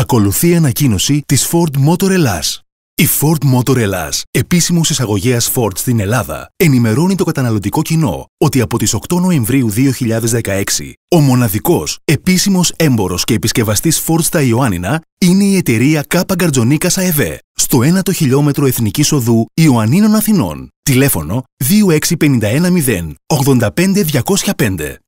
Ακολουθεί ανακοίνωση της Ford Motor Ελλάς. Η Ford Motor Ελλάς, επίσημος εισαγωγέας Ford στην Ελλάδα, ενημερώνει το καταναλωτικό κοινό ότι από τις 8 Νοεμβρίου 2016, ο μοναδικός επίσημος έμπορος και επισκευαστής Ford στα Ιωάννινα είναι η εταιρεία Κάπα Γκαρτζονίκα ΣΑΕΒΕ, στο 1ο χιλιόμετρο Εθνικής Οδού Ιωαννίνων Αθηνών. Τηλέφωνο 26510 85205.